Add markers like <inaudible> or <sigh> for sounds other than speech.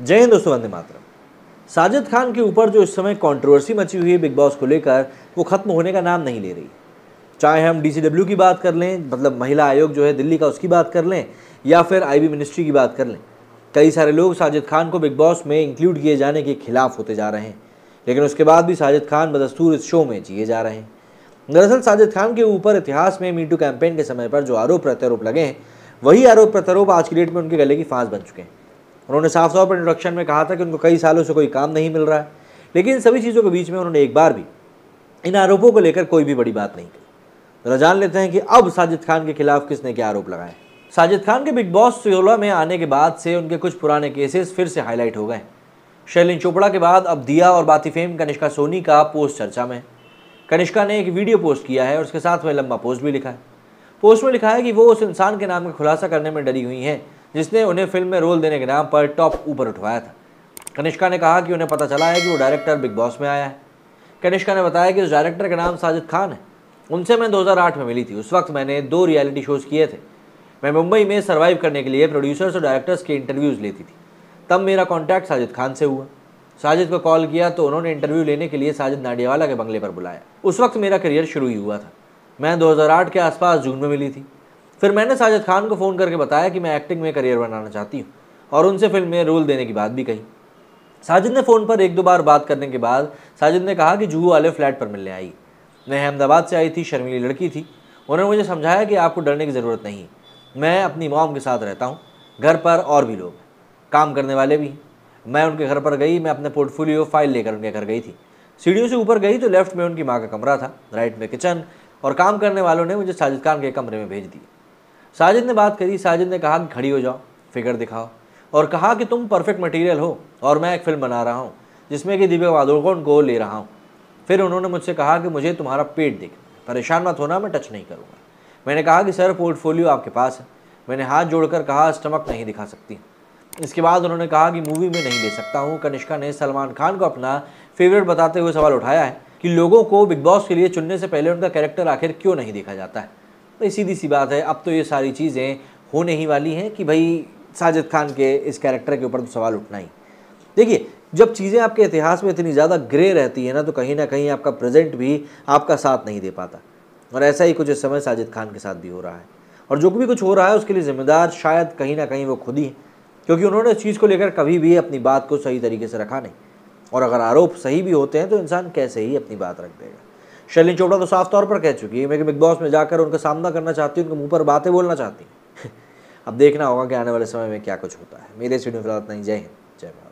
जय हिंद दोस्तों वंदे मातरम साजिद खान के ऊपर जो इस समय कंट्रोवर्सी मची हुई है बिग बॉस को लेकर वो ख़त्म होने का नाम नहीं ले रही चाहे हम डी की बात कर लें मतलब महिला आयोग जो है दिल्ली का उसकी बात कर लें या फिर आई मिनिस्ट्री की बात कर लें कई सारे लोग साजिद खान को बिग बॉस में इंक्लूड किए जाने के खिलाफ होते जा रहे हैं लेकिन उसके बाद भी साजिद खान बदस्तूर इस शो में जिए जा रहे हैं दरअसल साजिद खान के ऊपर इतिहास में मीटू कैंपेन के समय पर जो आरोप प्रत्यारोप लगे हैं वही आरोप प्रत्यारोप आज की डेट में उनके गले की फांस बन चुके हैं उन्होंने साफ तौर पर इंट्रोडक्शन में कहा था कि उनको कई सालों से कोई काम नहीं मिल रहा है लेकिन इन सभी चीज़ों के बीच में उन्होंने एक बार भी इन आरोपों को लेकर कोई भी बड़ी बात नहीं की तो जान लेते हैं कि अब साजिद खान के खिलाफ किसने क्या आरोप लगाए साजिद खान के बिग बॉस सोलह में आने के बाद से उनके कुछ पुराने केसेस फिर से हाईलाइट हो गए शैलिन चोपड़ा के बाद अब दिया और बाती फेम कनिष्का सोनी का पोस्ट चर्चा में कनिष्का ने एक वीडियो पोस्ट किया है और उसके साथ में लंबा पोस्ट भी लिखा है पोस्ट में लिखा है कि वो उस इंसान के नाम का खुलासा करने में डरी हुई हैं जिसने उन्हें फिल्म में रोल देने के नाम पर टॉप ऊपर उठवाया था कनिष्का ने कहा कि उन्हें पता चला है कि वो डायरेक्टर बिग बॉस में आया है कनिष्का ने बताया कि उस डायरेक्टर का नाम साजिद खान है उनसे मैं 2008 में मिली थी उस वक्त मैंने दो रियलिटी शोज़ किए थे मैं मुंबई में सर्वाइव करने के लिए प्रोड्यूसर्स और डायरेक्टर्स के इंटरव्यूज़ लेती थी तब मेरा कॉन्टैक्ट साजिद खान से हुआ साजिद को कॉल किया तो उन्होंने इंटरव्यू लेने के लिए साजिद नाडियावाला के बंगले पर बुलाया उस वक्त मेरा करियर शुरू ही हुआ था मैं दो के आसपास जून में मिली थी फिर मैंने साजिद खान को फ़ोन करके बताया कि मैं एक्टिंग में करियर बनाना चाहती हूँ और उनसे फिल्म में रोल देने की बात भी कही साजिद ने फ़ोन पर एक दो बार बात करने के बाद साजिद ने कहा कि जूहू वाले फ्लैट पर मिलने आई मैं अहमदाबाद से आई थी शर्मीली लड़की थी उन्होंने मुझे समझाया कि आपको डरने की ज़रूरत नहीं मैं अपनी मॉम के साथ रहता हूँ घर पर और भी लोग काम करने वाले भी मैं उनके घर पर गई मैं अपने पोर्टफोलियो फाइल लेकर उनके घर गई थी सीढ़ियों से ऊपर गई तो लेफ्ट में उनकी माँ का कमरा था राइट में किचन और काम करने वालों ने मुझे साजिद खान के कमरे में भेज दिया साजिद ने बात करी साजिद ने कहा कि खड़ी हो जाओ फिगर दिखाओ और कहा कि तुम परफेक्ट मटेरियल हो और मैं एक फ़िल्म बना रहा हूँ जिसमें कि दिव्या पादुकोण को ले रहा हूँ फिर उन्होंने मुझसे कहा कि मुझे तुम्हारा पेट दिख परेशान मत होना मैं टच नहीं करूँगा मैंने कहा कि सर पोर्टफोलियो आपके पास है मैंने हाथ जोड़कर कहा स्टमक नहीं दिखा सकती इसके बाद उन्होंने कहा कि मूवी में नहीं ले सकता हूँ कनिष्का ने सलमान खान को अपना फेवरेट बताते हुए सवाल उठाया है कि लोगों को बिग बॉस के लिए चुनने से पहले उनका कैरेक्टर आखिर क्यों नहीं देखा जाता है भाई सीधी सी बात है अब तो ये सारी चीज़ें होने ही वाली हैं कि भाई साजिद खान के इस कैरेक्टर के ऊपर तो सवाल उठना ही देखिए जब चीज़ें आपके इतिहास में इतनी ज़्यादा ग्रे रहती है ना तो कहीं ना कहीं आपका प्रेजेंट भी आपका साथ नहीं दे पाता और ऐसा ही कुछ इस समय साजिद खान के साथ भी हो रहा है और जो भी कुछ हो रहा है उसके लिए ज़िम्मेदार शायद कहीं ना कहीं वो खुद ही हैं क्योंकि उन्होंने इस चीज़ को लेकर कभी भी अपनी बात को सही तरीके से रखा नहीं और अगर आरोप सही भी होते हैं तो इंसान कैसे ही अपनी बात रख देगा शैलिन चोपड़ा तो साफ तौर पर कह चुकी है मैं कि बिग बॉस में जाकर उनका सामना करना चाहती हूँ उनके मुंह पर बातें बोलना चाहती हूँ <laughs> अब देखना होगा कि आने वाले समय में क्या कुछ होता है मेरे इस वीडियो में फिलहाल इतना ही जय हिंद जय भारत